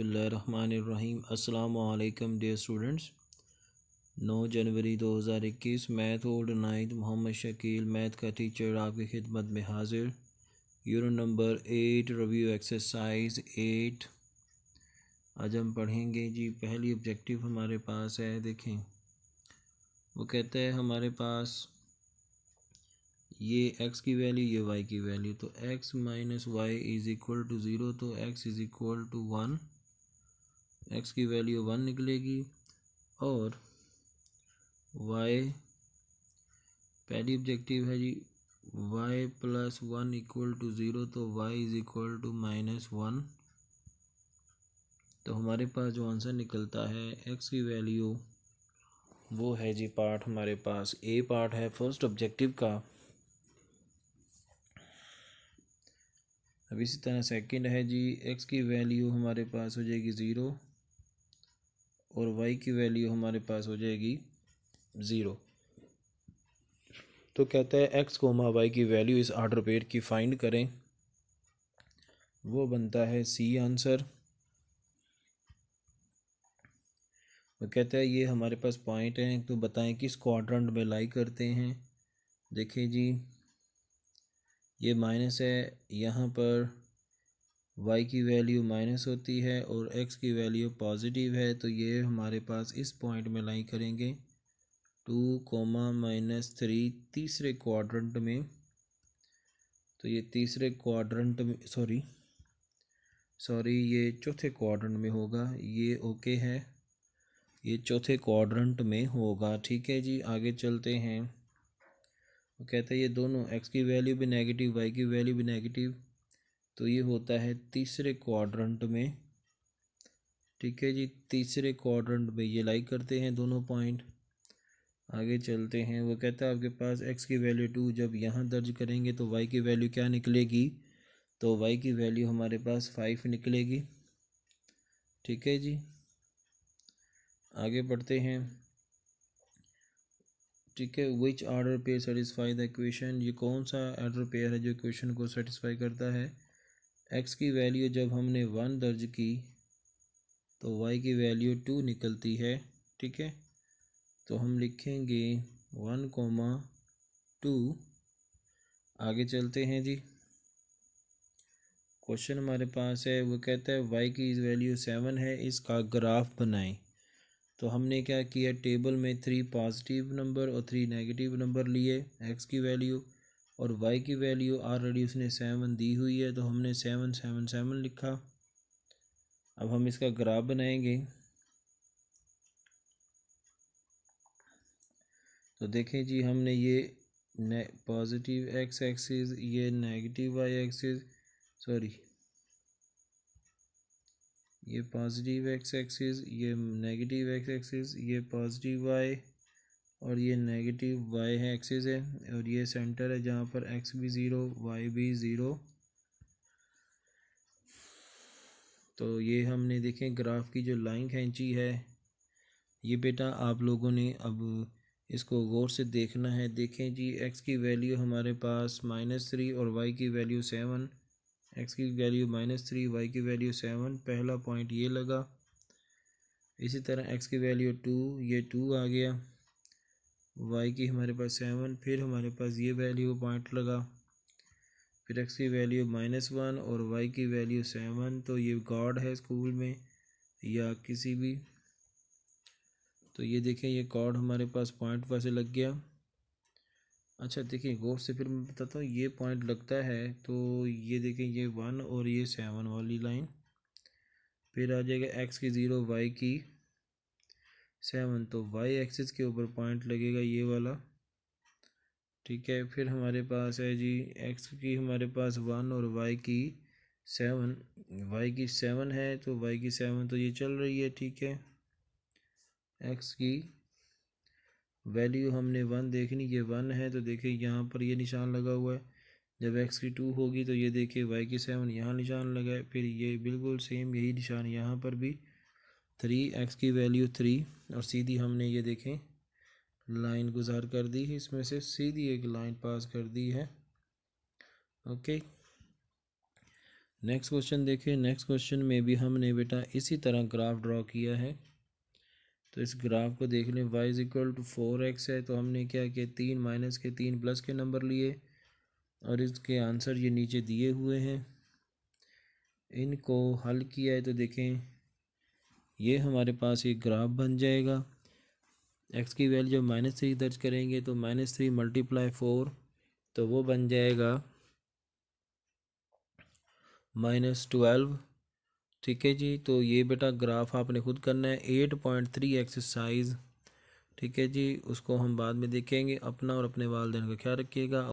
बसमीम अल्लाम dear students 9 जनवरी 2021 math old ninth Mohammad Shakeel math का टीचर आपकी खिदमत में हाजिर यूरो number eight review exercise eight आज हम पढ़ेंगे जी पहली ऑब्जेक्टिव हमारे पास है देखें वो कहता है हमारे पास ये एक्स की वैल्यू ये वाई की वैल्यू तो X minus Y is equal to zero तो X is equal to one X की वैल्यू वन निकलेगी और वाई पहली ऑब्जेक्टिव है जी Y plus one equal to zero तो Y is equal to minus one तो हमारे पास जो आंसर निकलता है एक्स की वैल्यू वो है जी पार्ट हमारे पास ए पार्ट है फर्स्ट ऑब्जेक्टिव का अब इसी तरह सेकंड है जी एक्स की वैल्यू हमारे पास हो जाएगी ज़ीरो और वाई की वैल्यू हमारे पास हो जाएगी ज़ीरो तो कहता है एक्स कोमा वाई की वैल्यू इस ऑर्डर पेड की फाइंड करें वो बनता है सी आंसर वो कहता है ये हमारे पास पॉइंट हैं तो बताएं किस क्वाड्रेंट में लाई करते हैं देखिए जी ये माइनस है यहाँ पर वाई की वैल्यू माइनस होती है और एक्स की वैल्यू पॉजिटिव है तो ये हमारे पास इस पॉइंट में लाई करेंगे टू कोमा माइनस थ्री तीसरे क्वाड्रेंट में तो ये तीसरे क्वाड्रेंट में सॉरी सॉरी ये चौथे क्वाड्रेंट में होगा ये ओके है ये चौथे क्वाड्रेंट में होगा ठीक है जी आगे चलते हैं वो कहते हैं ये दोनों एक्स की वैल्यू भी नेगेटिव वाई की वैल्यू भी नेगेटिव तो ये होता है तीसरे क्वाड्रंट में ठीक है जी तीसरे क्वाड्रंट में ये लाइक करते हैं दोनों पॉइंट आगे चलते हैं वो कहता है आपके पास एक्स की वैल्यू टू जब यहाँ दर्ज करेंगे तो वाई की वैल्यू क्या निकलेगी तो वाई की वैल्यू हमारे पास फाइव निकलेगी ठीक है जी आगे बढ़ते हैं ठीक है which order pair satisfy the equation ये कौन सा आर्डर पेयर है जो इक्वेशन को सेटिस्फाई करता है एक्स की वैल्यू जब हमने वन दर्ज की तो वाई की वैल्यू टू निकलती है ठीक है तो हम लिखेंगे वन कोमा टू आगे चलते हैं जी क्वेश्चन हमारे पास है वो कहता है वाई की वैल्यू सेवन है इसका ग्राफ बनाएं तो हमने क्या किया टेबल में थ्री पॉजिटिव नंबर और थ्री नेगेटिव नंबर लिए एक्स की वैल्यू और वाई की वैल्यू ऑलरेडी उसने सेवन दी हुई है तो हमने सेवन सेवन सेवन लिखा अब हम इसका ग्राफ बनाएंगे तो देखें जी हमने ये पॉजिटिव एक्स एक्सिस ये नेगेटिव वाई एक्सिस सॉरी ये पॉजिटिव एक्स एक्सिस ये नेगेटिव एक्स एक्सिस ये पॉजिटिव वाई और ये नेगेटिव वाई है एक्सिस है और ये सेंटर है जहाँ पर एक्स भी ज़ीरो वाई भी ज़ीरो तो ये हमने देखें ग्राफ की जो लाइन खींची है ये बेटा आप लोगों ने अब इसको गौर से देखना है देखें जी एक्स की वैल्यू हमारे पास माइनस थ्री और वाई की वैल्यू सेवन एक्स की वैल्यू माइनस थ्री वाई की वैल्यू सेवन पहला पॉइंट ये लगा इसी तरह एक्स की वैल्यू टू ये टू आ गया वाई की हमारे पास सेवन फिर हमारे पास ये वैल्यू पॉइंट लगा फिर एक्स की वैल्यू माइनस वन और वाई की वैल्यू सेवन तो ये गॉड है स्कूल में या किसी भी तो ये देखें ये कॉड हमारे पास पॉइंट वैसे लग गया अच्छा देखिए गौर से फिर मैं बताता हूँ ये पॉइंट लगता है तो ये देखें ये वन और ये सेवन वाली लाइन फिर आ जाएगा एक्स की ज़ीरो वाई की सेवन तो वाई एक्सिस के ऊपर पॉइंट लगेगा ये वाला ठीक है फिर हमारे पास है जी एक्स की हमारे पास वन और वाई की सेवन वाई की सेवन है तो वाई की सेवन तो ये चल रही है ठीक है एक्स की वैल्यू हमने वन देखनी ये वन है तो देखिए यहाँ पर ये निशान लगा हुआ है जब एक्स की टू होगी तो ये देखिए वाई की सेवन यहाँ निशान लगा है फिर ये बिल्कुल सेम यही निशान यहाँ पर भी थ्री एक्स की वैल्यू थ्री और सीधी हमने ये देखें लाइन गुजार कर दी है इसमें से सीधी एक लाइन पास कर दी है ओके नेक्स्ट क्वेश्चन देखें नेक्स्ट क्वेश्चन में भी हमने बेटा इसी तरह ग्राफ ड्रॉ किया है तो इस ग्राफ को देख लें Y is equal to four X है तो हमने क्या किया तीन माइनस के तीन प्लस के नंबर लिए और इसके आंसर ये नीचे दिए हुए हैं इनको हल किया है तो देखें ये हमारे पास एक ग्राफ बन जाएगा एक्स की वैल्यू जब माइनस थ्री दर्ज करेंगे तो माइनस थ्री मल्टीप्लाई फोर तो वो बन जाएगा माइनस ट्वेल्व ठीक है जी तो ये बेटा ग्राफ आपने खुद करना है एट पॉइंट थ्री एक्सरसाइज ठीक है जी उसको हम बाद में देखेंगे अपना और अपने वालदेन का ख्याल रखिएगा